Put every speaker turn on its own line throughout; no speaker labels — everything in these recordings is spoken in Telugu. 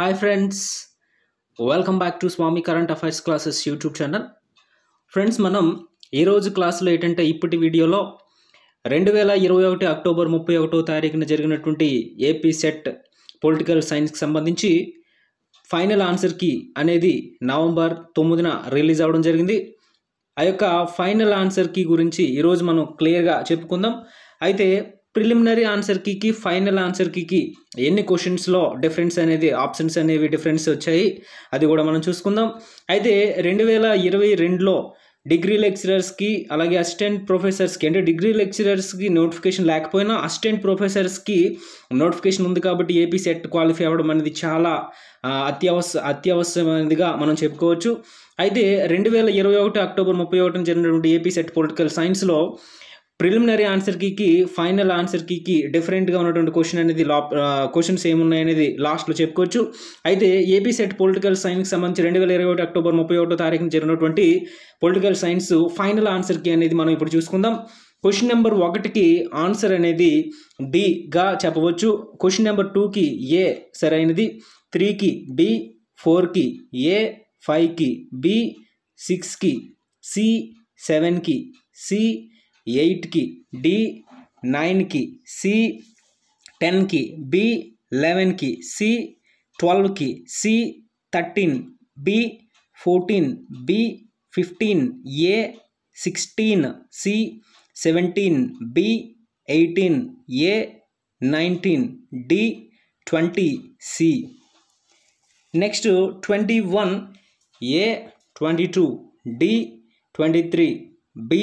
hi friends welcome back to Swami current affairs classes YouTube channel friends మనం ఈరోజు క్లాసులో ఏంటంటే ఇప్పటి వీడియోలో రెండు వేల ఇరవై ఒకటి అక్టోబర్ ముప్పై ఒకటో తారీఖున జరిగినటువంటి ఏపీ సెట్ పొలిటికల్ సైన్స్కి సంబంధించి ఫైనల్ ఆన్సర్కి అనేది నవంబర్ తొమ్మిదిన రిలీజ్ అవ్వడం జరిగింది ఆ యొక్క ఫైనల్ ఆన్సర్కి గురించి ఈరోజు మనం క్లియర్గా చెప్పుకుందాం అయితే ప్రిలిమినరీ ఆన్సర్కి కి ఫైనల్ ఆన్సర్కి కి ఎన్ని క్వశ్చన్స్లో డిఫరెన్స్ అనేది ఆప్షన్స్ అనేవి డిఫరెన్స్ వచ్చాయి అది కూడా మనం చూసుకుందాం అయితే రెండు వేల ఇరవై రెండులో డిగ్రీ లెక్చరర్స్కి అలాగే అసిస్టెంట్ ప్రొఫెసర్స్కి అంటే డిగ్రీ లెక్చరర్స్కి నోటిఫికేషన్ లేకపోయినా అసిస్టెంట్ ప్రొఫెసర్స్కి నోటిఫికేషన్ ఉంది కాబట్టి ఏపీ సెట్ క్వాలిఫై అవ్వడం అనేది చాలా అత్యవస అత్యవసరమైనదిగా మనం చెప్పుకోవచ్చు అయితే రెండు వేల ఇరవై ఒకటి అక్టోబర్ ముప్పై ఒకటిన జరిగినటువంటి ఏపీ సెట్ పొలిటికల్ సైన్స్లో ప్రిలిమినరీ ఆన్సర్ కీకి ఫైనల్ ఆన్సర్ కీకి డిఫరెంట్గా ఉన్నటువంటి క్వశ్చన్ అనేది లా క్వశ్చన్స్ ఏమున్నాయి అనేది లాస్ట్లో చెప్పుకోవచ్చు అయితే ఏపీ సెట్ పొలిటికల్ సైన్స్ సంబంధించి రెండు వేల ఇరవై ఒకటి అక్టోబర్ ముప్పై ఒకటో తారీఖున జరిగినటువంటి political science final answer key అనేది మనం ఇప్పుడు చూసుకుందాం క్వశ్చన్ నెంబర్ ఒకటికి ఆన్సర్ అనేది డిగా చెప్పవచ్చు క్వశ్చన్ నెంబర్ టూకి ఏ సరైనది త్రీకి బి ఫోర్కి ఏ ఫైవ్కి బి సిక్స్కి సి సెవెన్కి సి एट की डी नाइन की सी टेन की बी इलेवन की सी ट्वेल्व की C thirteen B fourteen B fifteen A sixteen C seventeen B eighteen A nineteen D twenty C next twenty one A twenty two D twenty three B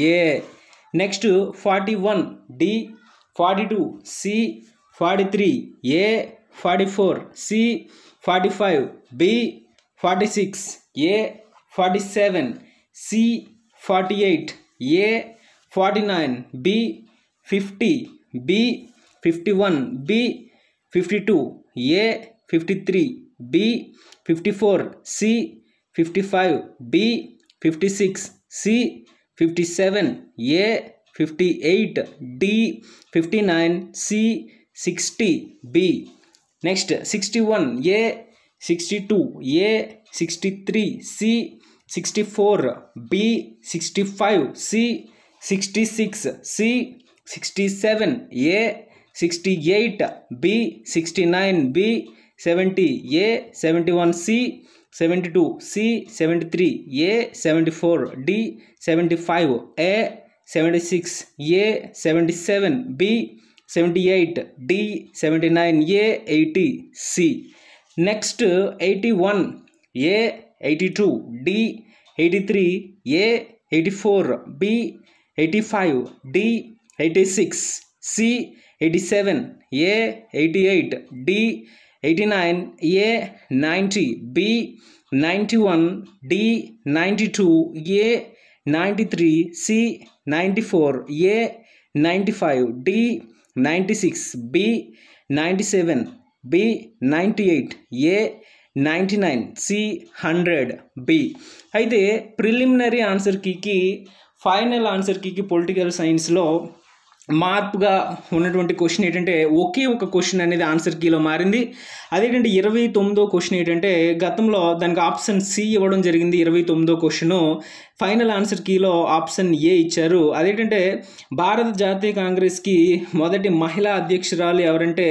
A next forty one D forty two C forty three A forty four C forty five B forty six A forty seven C forty eight A forty nine B fifty B fifty one B fifty two A fifty three B fifty four C fifty five B fifty six C fifty seven A fifty eight D fifty nine C sixty B next sixty one A sixty two A sixty three C sixty four B sixty five C sixty six C sixty seven A sixty eight B sixty nine B seventy A seventy one C 72 C 73 A 74 D 75 A 76 A 77 B 78 D 79 A 80 C next 81 A 82 D 83 A 84 B 85 D 86 C 87 A 88 D eighty nine A ninety B ninety one D ninety two A ninety three C ninety four A ninety five D ninety six B ninety seven B ninety eight A ninety nine C hundred B అయితే ప్రిలిమినరీ ఆన్సర్ కీకి ఫైనల్ ఆన్సర్ కీకి పొలిటికల్ సైన్స్లో మార్పుగా ఉన్నటువంటి క్వశ్చన్ ఏంటంటే ఒకే ఒక క్వశ్చన్ అనేది ఆన్సర్ కీలో మారింది అదేంటంటే ఇరవై తొమ్మిదో క్వశ్చన్ ఏంటంటే గతంలో దానికి ఆప్షన్ సి ఇవ్వడం జరిగింది ఇరవై తొమ్మిదో క్వశ్చను ఫైనల్ ఆన్సర్ కీలో ఆప్షన్ ఏ ఇచ్చారు అదేంటంటే భారత జాతీయ కాంగ్రెస్కి మొదటి మహిళా అధ్యక్షురాలు ఎవరంటే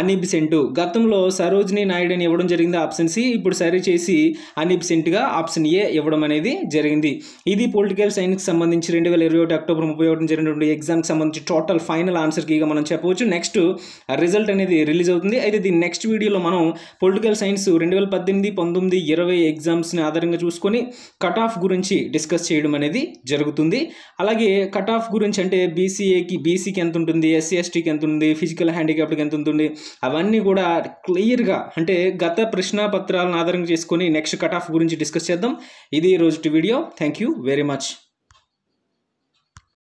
అనీబ్ సెంటు గతంలో సరోజినీ నాయుడు అని ఇవ్వడం జరిగింది ఆప్షన్ సి ఇప్పుడు సరి చేసి అనీబ్ సెంట్గా ఆప్షన్ ఏ ఇవ్వడం అనేది జరిగింది ఇది పొలిటికల్ సైన్స్కి సంబంధించి రెండు వేల ఇరవై ఒకటి అక్టోబర్ ముప్పై ఒకటి జరిగినటువంటి ఎగ్జామ్కి సంబంధించి టోటల్ ఫైనల్ ఆన్సర్కి ఇక మనం చెప్పవచ్చు నెక్స్ట్ రిజల్ట్ అనేది రిలీజ్ అవుతుంది అయితే దీని నెక్స్ట్ వీడియోలో మనం పొలిటికల్ సైన్స్ రెండు వేల పద్దెనిమిది పంతొమ్మిది ఇరవై ఎగ్జామ్స్ని ఆధారంగా చూసుకొని కట్ ఆఫ్ గురించి డిస్కస్ చేయడం అనేది జరుగుతుంది అలాగే కట్ ఆఫ్ గురించి అంటే బీసీఏకి బీసీకి ఎంత ఉంటుంది ఎస్సీ ఎస్టీకి ఎంత ఉంది ఫిజికల్ హ్యాండిక్యాప్డ్కి ఎంత ఉంటుంది అవన్నీ కూడా క్లియర్గా అంటే గత ప్రశ్న పత్రాలను ఆధారంగా చేసుకొని నెక్స్ట్ కట్ ఆఫ్ గురించి డిస్కస్ చేద్దాం ఇది ఈ రోజు video thank you very much